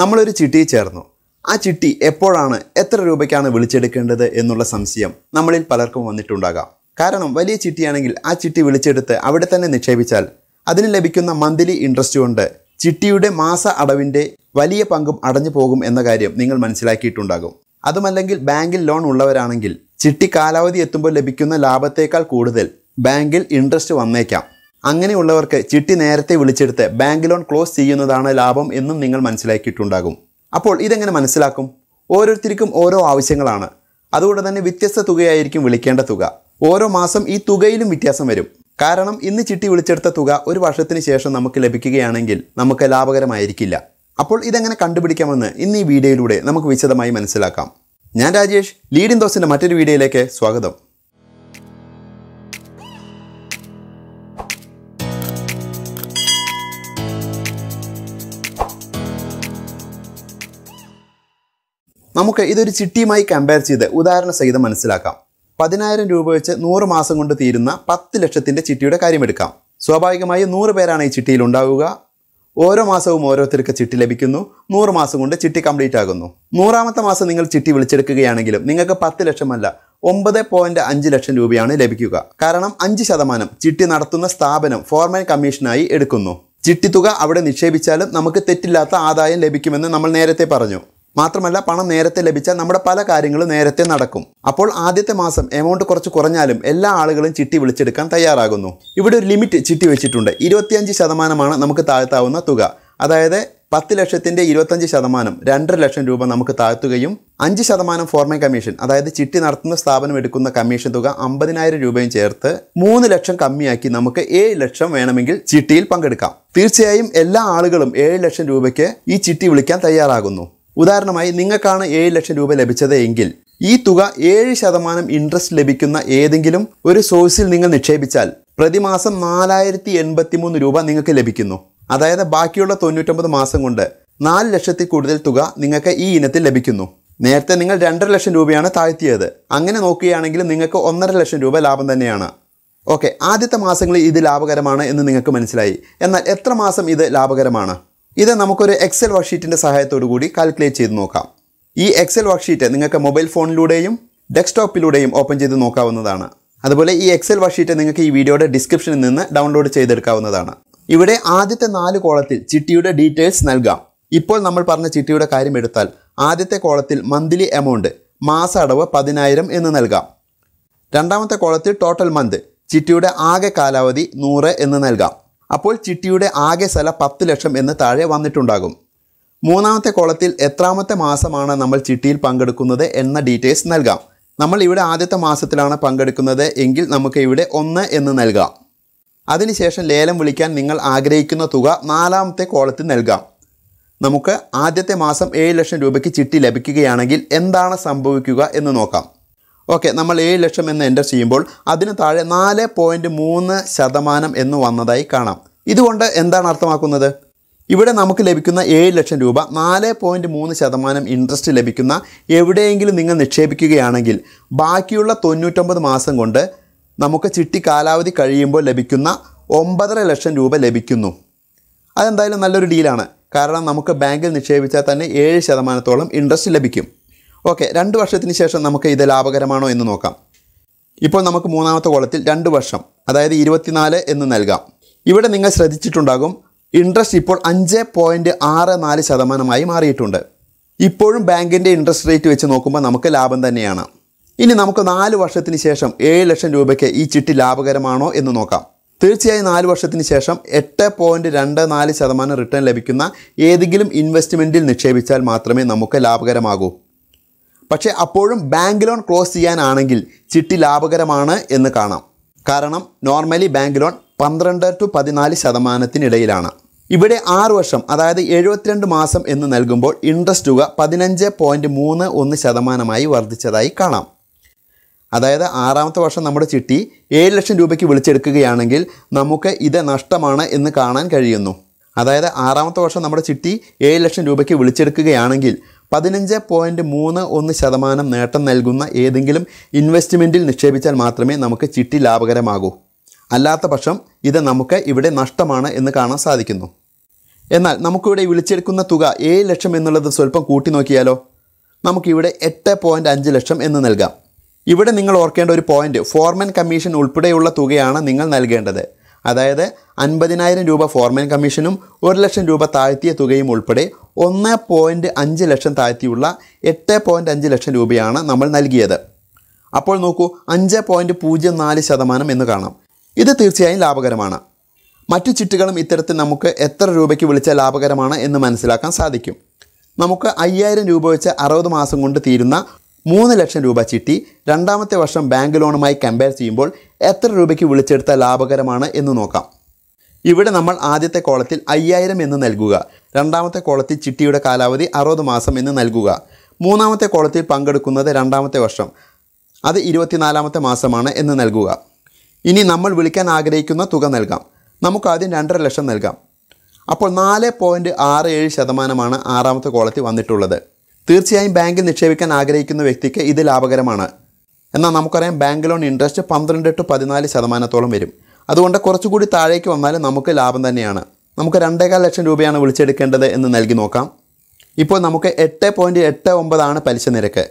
നമ്മളൊരു ചിട്ടി ചേർന്നു ആ ചിട്ടി എപ്പോഴാണ് എത്ര രൂപയ്ക്കാണ് വിളിച്ചെടുക്കേണ്ടത് എന്നുള്ള സംശയം നമ്മളിൽ പലർക്കും വന്നിട്ടുണ്ടാകാം കാരണം വലിയ ചിട്ടിയാണെങ്കിൽ ആ ചിട്ടി വിളിച്ചെടുത്ത് അവിടെ തന്നെ നിക്ഷേപിച്ചാൽ അതിന് ലഭിക്കുന്ന മന്ത്ലി ഇൻട്രസ്റ്റ് കൊണ്ട് ചിട്ടിയുടെ മാസ അടവിൻ്റെ വലിയ പങ്കും അടഞ്ഞു പോകും എന്ന കാര്യം നിങ്ങൾ മനസ്സിലാക്കിയിട്ടുണ്ടാകും അതുമല്ലെങ്കിൽ ബാങ്കിൽ ലോൺ ഉള്ളവരാണെങ്കിൽ ചിട്ടി കാലാവധി എത്തുമ്പോൾ ലഭിക്കുന്ന ലാഭത്തേക്കാൾ കൂടുതൽ ബാങ്കിൽ ഇൻട്രസ്റ്റ് വന്നേക്കാം അങ്ങനെയുള്ളവർക്ക് ചിട്ടി നേരത്തെ വിളിച്ചെടുത്ത് ബാങ്ക് ലോൺ ക്ലോസ് ചെയ്യുന്നതാണ് ലാഭം എന്നും നിങ്ങൾ മനസ്സിലാക്കിയിട്ടുണ്ടാകും അപ്പോൾ ഇതെങ്ങനെ മനസ്സിലാക്കും ഓരോരുത്തർക്കും ഓരോ ആവശ്യങ്ങളാണ് അതുകൊണ്ട് തന്നെ വ്യത്യസ്ത തുകയായിരിക്കും വിളിക്കേണ്ട തുക ഓരോ മാസം ഈ തുകയിലും വ്യത്യാസം വരും കാരണം ഇന്ന് ചിട്ടി വിളിച്ചെടുത്ത തുക ഒരു വർഷത്തിന് ശേഷം നമുക്ക് ലഭിക്കുകയാണെങ്കിൽ നമുക്ക് ലാഭകരമായിരിക്കില്ല അപ്പോൾ ഇതെങ്ങനെ കണ്ടുപിടിക്കാമെന്ന് ഇന്ന് ഈ വീഡിയോയിലൂടെ നമുക്ക് വിശദമായി മനസ്സിലാക്കാം ഞാൻ രാജേഷ് ലീഡിംഗ് ദോസിൻ്റെ മറ്റൊരു വീഡിയോയിലേക്ക് സ്വാഗതം നമുക്ക് ഇതൊരു ചിട്ടിയുമായി കമ്പയർ ചെയ്ത് ഉദാഹരണ സഹിതം മനസ്സിലാക്കാം പതിനായിരം രൂപ വെച്ച് നൂറ് മാസം കൊണ്ട് തീരുന്ന പത്ത് ലക്ഷത്തിൻ്റെ ചിട്ടിയുടെ കാര്യമെടുക്കാം സ്വാഭാവികമായി നൂറ് പേരാണ് ഈ ചിട്ടിയിൽ ഉണ്ടാവുക ഓരോ മാസവും ഓരോരുത്തർക്ക് ചിട്ടി ലഭിക്കുന്നു നൂറ് മാസം കൊണ്ട് ചിട്ടി കംപ്ലീറ്റ് ആകുന്നു നൂറാമത്തെ മാസം നിങ്ങൾ ചിട്ടി വിളിച്ചെടുക്കുകയാണെങ്കിലും നിങ്ങൾക്ക് പത്ത് ലക്ഷമല്ല ഒമ്പത് പോയിന്റ് അഞ്ച് ലക്ഷം രൂപയാണ് ലഭിക്കുക കാരണം അഞ്ച് ശതമാനം ചിട്ടി നടത്തുന്ന സ്ഥാപനം ഫോർമൽ കമ്മീഷനായി എടുക്കുന്നു ചിട്ടി തുക അവിടെ നിക്ഷേപിച്ചാലും നമുക്ക് തെറ്റില്ലാത്ത ആദായം ലഭിക്കുമെന്ന് നമ്മൾ നേരത്തെ പറഞ്ഞു മാത്രമല്ല പണം നേരത്തെ ലഭിച്ചാൽ നമ്മുടെ പല കാര്യങ്ങളും നേരത്തെ നടക്കും അപ്പോൾ ആദ്യത്തെ മാസം എമൗണ്ട് കുറച്ച് കുറഞ്ഞാലും എല്ലാ ആളുകളും ചിട്ടി വിളിച്ചെടുക്കാൻ തയ്യാറാകുന്നു ഇവിടെ ഒരു ലിമിറ്റ് ചിട്ടി വെച്ചിട്ടുണ്ട് ഇരുപത്തിയഞ്ച് ശതമാനമാണ് നമുക്ക് താഴ്ത്താവുന്ന തുക അതായത് പത്ത് ലക്ഷത്തിൻ്റെ ഇരുപത്തഞ്ച് ശതമാനം രണ്ടര ലക്ഷം രൂപ നമുക്ക് താഴ്ത്തുകയും അഞ്ച് ശതമാനം ഫോർമേ കമ്മീഷൻ അതായത് ചിട്ടി നടത്തുന്ന സ്ഥാപനം എടുക്കുന്ന കമ്മീഷൻ തുക അമ്പതിനായിരം രൂപയും ചേർത്ത് മൂന്ന് ലക്ഷം കമ്മിയാക്കി നമുക്ക് ഏഴ് ലക്ഷം വേണമെങ്കിൽ ചിട്ടിയിൽ പങ്കെടുക്കാം തീർച്ചയായും എല്ലാ ആളുകളും ഏഴ് ലക്ഷം രൂപയ്ക്ക് ഈ ചിട്ടി വിളിക്കാൻ തയ്യാറാകുന്നു ഉദാഹരണമായി നിങ്ങൾക്കാണ് ഏഴ് ലക്ഷം രൂപ ലഭിച്ചത് എങ്കിൽ ഈ തുക ഏഴ് ശതമാനം ഇൻട്രസ്റ്റ് ലഭിക്കുന്ന ഏതെങ്കിലും ഒരു സോഴ്സിൽ നിങ്ങൾ നിക്ഷേപിച്ചാൽ പ്രതിമാസം നാലായിരത്തി എൺപത്തി മൂന്ന് രൂപ നിങ്ങൾക്ക് ലഭിക്കുന്നു അതായത് ബാക്കിയുള്ള തൊണ്ണൂറ്റൊമ്പത് മാസം കൊണ്ട് നാല് ലക്ഷത്തിൽ കൂടുതൽ തുക നിങ്ങൾക്ക് ഈ ഇനത്തിൽ ലഭിക്കുന്നു നേരത്തെ നിങ്ങൾ രണ്ടര ലക്ഷം രൂപയാണ് താഴ്ത്തിയത് അങ്ങനെ നോക്കുകയാണെങ്കിൽ നിങ്ങൾക്ക് ഒന്നര ലക്ഷം രൂപ ലാഭം തന്നെയാണ് ഓക്കെ ആദ്യത്തെ മാസങ്ങളിൽ ഇത് ലാഭകരമാണ് എന്ന് നിങ്ങൾക്ക് മനസ്സിലായി എന്നാൽ എത്ര മാസം ഇത് ലാഭകരമാണ് ഇത് നമുക്കൊരു എക്സൽ വർക്ക്ഷീറ്റിൻ്റെ സഹായത്തോടു കൂടി കാൽക്കുലേറ്റ് ചെയ്ത് നോക്കാം ഈ എക്സൽ വർക്ക്ഷീറ്റ് നിങ്ങൾക്ക് മൊബൈൽ ഫോണിലൂടെയും ഡെസ്ക്ടോപ്പിലൂടെയും ഓപ്പൺ ചെയ്ത് നോക്കാവുന്നതാണ് അതുപോലെ ഈ എക്സൽ വർക്ക്ഷീറ്റ് നിങ്ങൾക്ക് ഈ വീഡിയോയുടെ ഡിസ്ക്രിപ്ഷനിൽ നിന്ന് ഡൗൺലോഡ് ചെയ്തെടുക്കാവുന്നതാണ് ഇവിടെ ആദ്യത്തെ നാല് കോളത്തിൽ ചിട്ടിയുടെ ഡീറ്റെയിൽസ് നൽകാം ഇപ്പോൾ നമ്മൾ പറഞ്ഞ ചിട്ടിയുടെ കാര്യം എടുത്താൽ ആദ്യത്തെ കോളത്തിൽ മന്ത്ലി എമൗണ്ട് മാസ അടവ് പതിനായിരം എന്ന് നൽകാം രണ്ടാമത്തെ കോളത്തിൽ ടോട്ടൽ മന്ത് ചിട്ടിയുടെ ആകെ കാലാവധി നൂറ് എന്ന് നൽകാം അപ്പോൾ ചിട്ടിയുടെ ആകെ സ്ഥല പത്ത് ലക്ഷം എന്ന് താഴെ വന്നിട്ടുണ്ടാകും മൂന്നാമത്തെ കോളത്തിൽ എത്രാമത്തെ മാസമാണ് നമ്മൾ ചിട്ടിയിൽ പങ്കെടുക്കുന്നത് എന്ന ഡീറ്റെയിൽസ് നൽകാം നമ്മൾ ഇവിടെ ആദ്യത്തെ മാസത്തിലാണ് പങ്കെടുക്കുന്നത് എങ്കിൽ നമുക്ക് ഇവിടെ ഒന്ന് എന്ന് നൽകാം അതിനുശേഷം ലേലം വിളിക്കാൻ നിങ്ങൾ ആഗ്രഹിക്കുന്ന തുക നാലാമത്തെ കോളത്തിൽ നൽകാം നമുക്ക് ആദ്യത്തെ മാസം ഏഴ് ലക്ഷം രൂപയ്ക്ക് ചിട്ടി ലഭിക്കുകയാണെങ്കിൽ എന്താണ് സംഭവിക്കുക എന്ന് നോക്കാം ഓക്കെ നമ്മൾ ഏഴ് ലക്ഷം എന്ന് എൻ്റർ ചെയ്യുമ്പോൾ അതിന് താഴെ നാല് പോയിൻറ്റ് മൂന്ന് ശതമാനം എന്ന് വന്നതായി കാണാം ഇതുകൊണ്ട് എന്താണ് അർത്ഥമാക്കുന്നത് ഇവിടെ നമുക്ക് ലഭിക്കുന്ന ഏഴ് ലക്ഷം രൂപ നാല് പോയിൻറ്റ് മൂന്ന് ശതമാനം ഇൻട്രസ്റ്റ് ലഭിക്കുന്ന എവിടെയെങ്കിലും നിങ്ങൾ നിക്ഷേപിക്കുകയാണെങ്കിൽ ബാക്കിയുള്ള തൊണ്ണൂറ്റൊമ്പത് മാസം കൊണ്ട് നമുക്ക് ചിട്ടി കാലാവധി കഴിയുമ്പോൾ ലഭിക്കുന്ന ഒമ്പതര ലക്ഷം രൂപ ലഭിക്കുന്നു അതെന്തായാലും നല്ലൊരു ഡീലാണ് കാരണം നമുക്ക് ബാങ്കിൽ നിക്ഷേപിച്ചാൽ തന്നെ ഏഴ് ശതമാനത്തോളം ഇൻട്രസ്റ്റ് ലഭിക്കും ഓക്കെ രണ്ട് വർഷത്തിന് ശേഷം നമുക്ക് ഇത് ലാഭകരമാണോ എന്ന് നോക്കാം ഇപ്പോൾ നമുക്ക് മൂന്നാമത്തെ കോളത്തിൽ രണ്ട് വർഷം അതായത് ഇരുപത്തിനാല് എന്ന് നൽകാം ഇവിടെ നിങ്ങൾ ശ്രദ്ധിച്ചിട്ടുണ്ടാകും ഇൻട്രസ്റ്റ് ഇപ്പോൾ അഞ്ച് പോയിൻറ്റ് ആറ് നാല് ശതമാനമായി മാറിയിട്ടുണ്ട് ഇപ്പോഴും ബാങ്കിൻ്റെ ഇൻട്രസ്റ്റ് റേറ്റ് വെച്ച് നോക്കുമ്പോൾ നമുക്ക് ലാഭം തന്നെയാണ് ഇനി നമുക്ക് നാല് വർഷത്തിന് ശേഷം ഏഴ് ലക്ഷം രൂപയ്ക്ക് ഈ ചിട്ടി ലാഭകരമാണോ എന്ന് നോക്കാം തീർച്ചയായും നാല് വർഷത്തിന് ശേഷം എട്ട് പോയിൻറ്റ് രണ്ട് നാല് ശതമാനം റിട്ടേൺ ലഭിക്കുന്ന ഏതെങ്കിലും ഇൻവെസ്റ്റ്മെൻറ്റിൽ നിക്ഷേപിച്ചാൽ മാത്രമേ നമുക്ക് ലാഭകരമാകൂ പക്ഷേ അപ്പോഴും ബാങ്ക് ലോൺ ക്ലോസ് ചെയ്യാനാണെങ്കിൽ ചിട്ടി ലാഭകരമാണ് എന്ന് കാണാം കാരണം നോർമലി ബാങ്ക് ലോൺ പന്ത്രണ്ട് ടു പതിനാല് ശതമാനത്തിനിടയിലാണ് ഇവിടെ ആറ് വർഷം അതായത് എഴുപത്തിരണ്ട് മാസം എന്ന് നൽകുമ്പോൾ ഇൻട്രസ്റ്റ് തുക പതിനഞ്ച് പോയിൻറ്റ് മൂന്ന് ഒന്ന് ശതമാനമായി വർദ്ധിച്ചതായി കാണാം അതായത് ആറാമത്തെ വർഷം നമ്മുടെ ചിട്ടി ഏഴ് ലക്ഷം രൂപയ്ക്ക് വിളിച്ചെടുക്കുകയാണെങ്കിൽ നമുക്ക് ഇത് നഷ്ടമാണ് എന്ന് കാണാൻ കഴിയുന്നു അതായത് ആറാമത്തെ വർഷം നമ്മുടെ ചിട്ടി ഏഴ് ലക്ഷം രൂപയ്ക്ക് വിളിച്ചെടുക്കുകയാണെങ്കിൽ പതിനഞ്ച് പോയിൻറ്റ് മൂന്ന് ഒന്ന് ശതമാനം നേട്ടം നൽകുന്ന ഏതെങ്കിലും ഇൻവെസ്റ്റ്മെൻറ്റിൽ നിക്ഷേപിച്ചാൽ മാത്രമേ നമുക്ക് ചിട്ടി ലാഭകരമാകൂ അല്ലാത്ത പക്ഷം ഇത് നമുക്ക് ഇവിടെ നഷ്ടമാണ് എന്ന് കാണാൻ സാധിക്കുന്നു എന്നാൽ നമുക്കിവിടെ വിളിച്ചെടുക്കുന്ന തുക ഏഴ് ലക്ഷം എന്നുള്ളത് സ്വല്പം കൂട്ടി നോക്കിയാലോ നമുക്കിവിടെ എട്ട് പോയിൻറ്റ് അഞ്ച് ലക്ഷം എന്ന് നൽകാം ഇവിടെ നിങ്ങൾ ഓർക്കേണ്ട ഒരു പോയിൻറ്റ് ഫോർമൻ കമ്മീഷൻ ഉൾപ്പെടെയുള്ള തുകയാണ് നിങ്ങൾ നൽകേണ്ടത് അതായത് അൻപതിനായിരം രൂപ ഫോർമൻ കമ്മീഷനും ഒരു ലക്ഷം രൂപ താഴ്ത്തിയ തുകയും ഉൾപ്പെടെ ഒന്ന് പോയിൻറ്റ് അഞ്ച് ലക്ഷം താഴ്ത്തിയുള്ള എട്ട് പോയിൻറ്റ് അഞ്ച് ലക്ഷം രൂപയാണ് നമ്മൾ നൽകിയത് അപ്പോൾ നോക്കൂ അഞ്ച് പോയിൻ്റ് പൂജ്യം നാല് ശതമാനം എന്ന് കാണാം ഇത് തീർച്ചയായും ലാഭകരമാണ് മറ്റു ചിട്ടുകളും ഇത്തരത്തിൽ നമുക്ക് എത്ര രൂപയ്ക്ക് വിളിച്ചാൽ ലാഭകരമാണ് എന്ന് മനസ്സിലാക്കാൻ സാധിക്കും നമുക്ക് അയ്യായിരം രൂപ വെച്ച് അറുപത് മാസം കൊണ്ട് തീരുന്ന മൂന്ന് ലക്ഷം രൂപ ചിട്ടി രണ്ടാമത്തെ വർഷം ബാങ്ക് ലോണുമായി കമ്പയർ ചെയ്യുമ്പോൾ എത്ര രൂപയ്ക്ക് വിളിച്ചെടുത്ത ലാഭകരമാണ് എന്ന് നോക്കാം ഇവിടെ നമ്മൾ ആദ്യത്തെ കോളത്തിൽ അയ്യായിരം എന്ന് നൽകുക രണ്ടാമത്തെ കോളത്തിൽ ചിട്ടിയുടെ കാലാവധി അറുപത് മാസം എന്ന് നൽകുക മൂന്നാമത്തെ കോളത്തിൽ പങ്കെടുക്കുന്നത് രണ്ടാമത്തെ വർഷം അത് ഇരുപത്തിനാലാമത്തെ മാസമാണ് എന്ന് നൽകുക ഇനി നമ്മൾ വിളിക്കാൻ ആഗ്രഹിക്കുന്ന തുക നൽകാം നമുക്ക് ആദ്യം രണ്ടര ലക്ഷം നൽകാം അപ്പോൾ നാല് പോയിൻറ്റ് ആറ് ഏഴ് ശതമാനമാണ് ആറാമത്തെ കോളത്തിൽ വന്നിട്ടുള്ളത് തീർച്ചയായും ബാങ്കിൽ നിക്ഷേപിക്കാൻ ആഗ്രഹിക്കുന്ന വ്യക്തിക്ക് ഇത് ലാഭകരമാണ് എന്നാൽ നമുക്കറിയാം ബാങ്ക് ലോൺ ഇൻട്രസ്റ്റ് പന്ത്രണ്ട് ടു പതിനാല് ശതമാനത്തോളം വരും അതുകൊണ്ട് കുറച്ചുകൂടി താഴേക്ക് വന്നാൽ നമുക്ക് ലാഭം തന്നെയാണ് നമുക്ക് രണ്ടേകാൽ ലക്ഷം രൂപയാണ് വിളിച്ചെടുക്കേണ്ടത് എന്ന് നൽകി നോക്കാം ഇപ്പോൾ നമുക്ക് എട്ട് പോയിൻറ്റ് എട്ട് ഒമ്പതാണ് പലിശ നിരക്ക്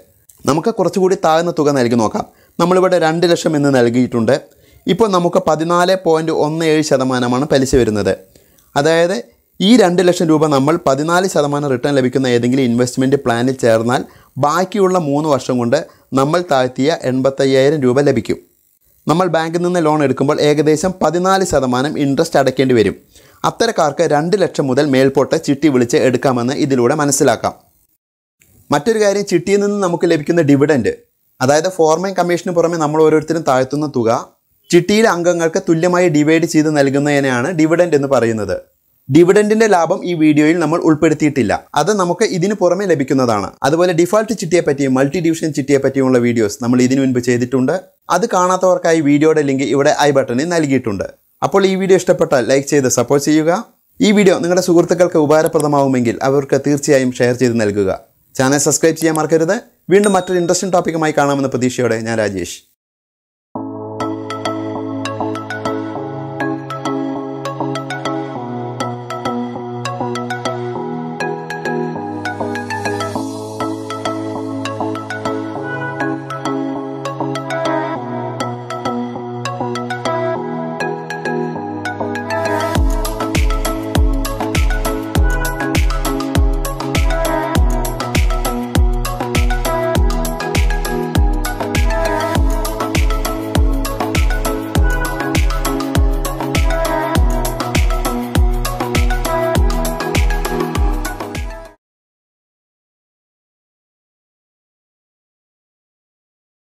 നമുക്ക് കുറച്ചുകൂടി താഴ്ന്ന തുക നൽകി നോക്കാം നമ്മളിവിടെ രണ്ട് ലക്ഷം എന്ന് നൽകിയിട്ടുണ്ട് ഇപ്പോൾ നമുക്ക് പതിനാല് പോയിൻറ്റ് ഒന്ന് ഏഴ് ശതമാനമാണ് പലിശ വരുന്നത് അതായത് ഈ രണ്ട് ലക്ഷം രൂപ നമ്മൾ പതിനാല് ശതമാനം റിട്ടേൺ ലഭിക്കുന്ന ഏതെങ്കിലും ഇൻവെസ്റ്റ്മെൻറ്റ് പ്ലാനിൽ ചേർന്നാൽ ബാക്കിയുള്ള മൂന്ന് വർഷം കൊണ്ട് നമ്മൾ താഴ്ത്തിയ എൺപത്തയ്യായിരം രൂപ ലഭിക്കും നമ്മൾ ബാങ്കിൽ നിന്ന് ലോൺ എടുക്കുമ്പോൾ ഏകദേശം പതിനാല് ശതമാനം ഇൻട്രസ്റ്റ് അടയ്ക്കേണ്ടി വരും അത്തരക്കാർക്ക് രണ്ട് ലക്ഷം മുതൽ മേൽപോട്ട് ചിട്ടി വിളിച്ച് എടുക്കാമെന്ന് ഇതിലൂടെ മനസ്സിലാക്കാം മറ്റൊരു കാര്യം ചിട്ടിയിൽ നിന്ന് നമുക്ക് ലഭിക്കുന്ന ഡിവിഡൻറ്റ് അതായത് ഫോർമൻ കമ്മീഷന് പുറമെ നമ്മൾ ഓരോരുത്തരും താഴ്ത്തുന്ന തുക ചിട്ടിയിലെ അംഗങ്ങൾക്ക് തുല്യമായി ഡിവൈഡ് ചെയ്ത് നൽകുന്നതിനെയാണ് ഡിവിഡൻഡ് എന്ന് പറയുന്നത് ഡിവിഡൻഡിന്റെ ലാഭം ഈ വീഡിയോയിൽ നമ്മൾ ഉൾപ്പെടുത്തിയിട്ടില്ല അത് നമുക്ക് ഇതിന് പുറമെ ലഭിക്കുന്നതാണ് അതുപോലെ ഡിഫോൾട്ട് ചിട്ടിയെ പറ്റിയും മൾട്ടി ഡിവിഷൻ ചിട്ടിയെ പറ്റിയുള്ള വീഡിയോസ് നമ്മൾ ഇതിനു മുൻപ് ചെയ്തിട്ടുണ്ട് അത് കാണാത്തവർക്കായി വീഡിയോയുടെ ലിങ്ക് ഇവിടെ ഐ ബട്ടണിൽ നൽകിയിട്ടുണ്ട് അപ്പോൾ ഈ വീഡിയോ ഇഷ്ടപ്പെട്ടാൽ ലൈക്ക് ചെയ്ത് സപ്പോർട്ട് ചെയ്യുക ഈ വീഡിയോ നിങ്ങളുടെ സുഹൃത്തുക്കൾക്ക് ഉപകാരപ്രദമാവുമെങ്കിൽ അവർക്ക് തീർച്ചയായും ഷെയർ ചെയ്ത് നൽകുക ചാനൽ സബ്സ്ക്രൈബ് ചെയ്യാൻ മറക്കരുത് വീണ്ടും മറ്റൊരു ഇൻട്രസ്റ്റിംഗ് ടോപ്പിക്കുമായി കാണാമെന്ന പ്രതീക്ഷയോടെ ഞാൻ രാജേഷ്